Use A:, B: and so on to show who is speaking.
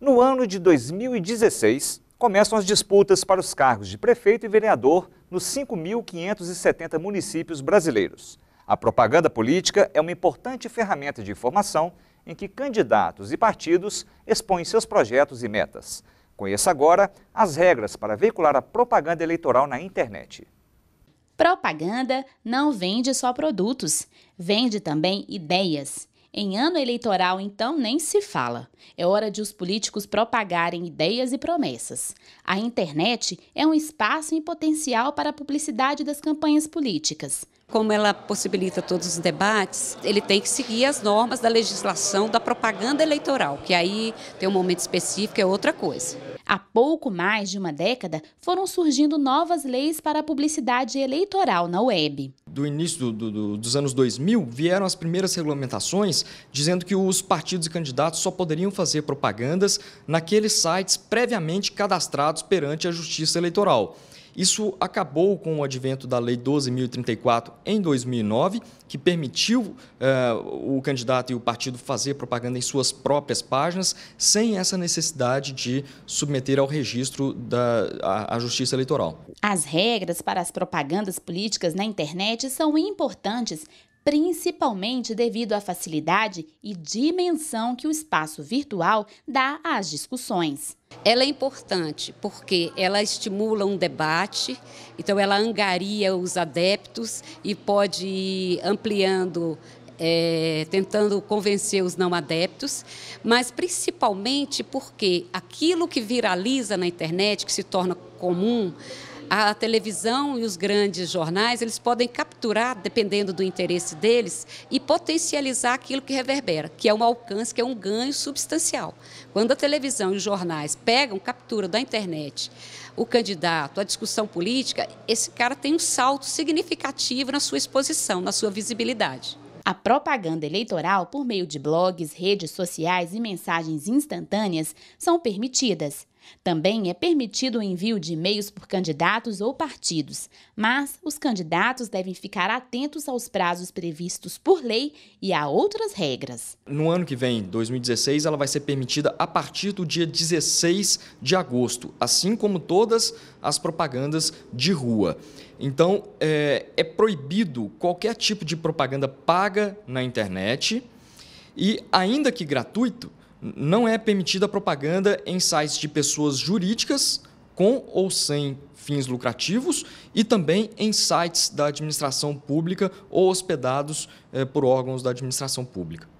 A: No ano de 2016, começam as disputas para os cargos de prefeito e vereador nos 5.570 municípios brasileiros. A propaganda política é uma importante ferramenta de informação em que candidatos e partidos expõem seus projetos e metas. Conheça agora as regras para veicular a propaganda eleitoral na internet.
B: Propaganda não vende só produtos, vende também ideias. Em ano eleitoral, então, nem se fala. É hora de os políticos propagarem ideias e promessas. A internet é um espaço em
C: potencial para a publicidade das campanhas políticas. Como ela possibilita todos os debates, ele tem que seguir as normas da legislação da propaganda eleitoral, que aí tem um momento específico, é outra coisa. Há pouco mais de uma década, foram surgindo novas
B: leis para a publicidade eleitoral na web.
D: Do início do, do, dos anos 2000, vieram as primeiras regulamentações dizendo que os partidos e candidatos só poderiam fazer propagandas naqueles sites previamente cadastrados perante a Justiça Eleitoral. Isso acabou com o advento da Lei 12.034 em 2009, que permitiu uh, o candidato e o partido fazer propaganda em suas próprias páginas, sem essa necessidade de submeter ao registro da a, a Justiça Eleitoral.
B: As regras para as propagandas políticas na internet são importantes principalmente devido à facilidade e dimensão que o espaço virtual dá
C: às discussões. Ela é importante porque ela estimula um debate, então ela angaria os adeptos e pode ir ampliando é, tentando convencer os não adeptos, mas principalmente porque aquilo que viraliza na internet, que se torna comum, a televisão e os grandes jornais, eles podem capturar, dependendo do interesse deles, e potencializar aquilo que reverbera, que é um alcance, que é um ganho substancial. Quando a televisão e os jornais pegam, captura da internet o candidato, a discussão política, esse cara tem um salto significativo na sua exposição, na sua visibilidade.
B: A propaganda eleitoral por meio de blogs, redes sociais e mensagens instantâneas são permitidas, também é permitido o envio de e-mails por candidatos ou partidos, mas os candidatos devem ficar atentos aos prazos previstos por lei e a outras regras.
D: No ano que vem, 2016, ela vai ser permitida a partir do dia 16 de agosto, assim como todas as propagandas de rua. Então, é, é proibido qualquer tipo de propaganda paga na internet e, ainda que gratuito, não é permitida propaganda em sites de pessoas jurídicas com ou sem fins lucrativos e também em sites da administração pública ou hospedados eh, por órgãos da administração pública.